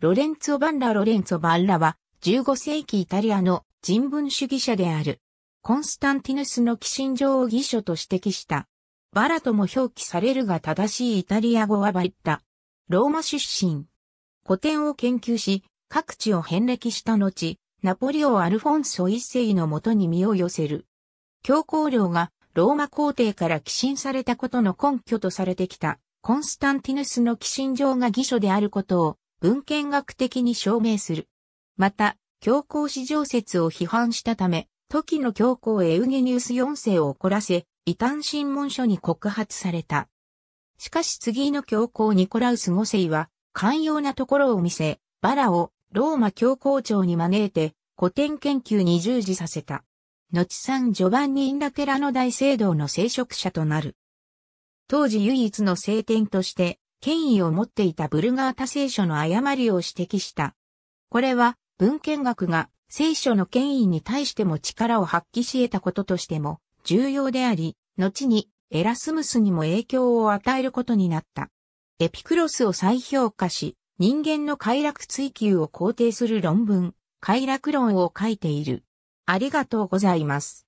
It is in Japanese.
ロレンツォ・バンラ・ロレンツォ・バンラは、15世紀イタリアの人文主義者である。コンスタンティヌスの寄進状を義書と指摘した。バラとも表記されるが正しいイタリア語はバッタ。ローマ出身。古典を研究し、各地を遍歴した後、ナポリオ・アルフォンソ一世のもとに身を寄せる。教皇領がローマ皇帝から寄進されたことの根拠とされてきた、コンスタンティヌスの寄進状が義書であることを文献学的に証明する。また、教皇史上説を批判したため、時の教皇エウゲニウス4世を怒らせ、異端審問書に告発された。しかし次の教皇ニコラウス5世は、寛容なところを見せ、バラをローマ教皇庁に招いて古典研究に従事させた。後三序盤にインラテラの大聖堂の聖職者となる。当時唯一の聖典として権威を持っていたブルガータ聖書の誤りを指摘した。これは文献学が聖書の権威に対しても力を発揮し得たこととしても重要であり、後にエラスムスにも影響を与えることになった。エピクロスを再評価し、人間の快楽追求を肯定する論文、快楽論を書いている。ありがとうございます。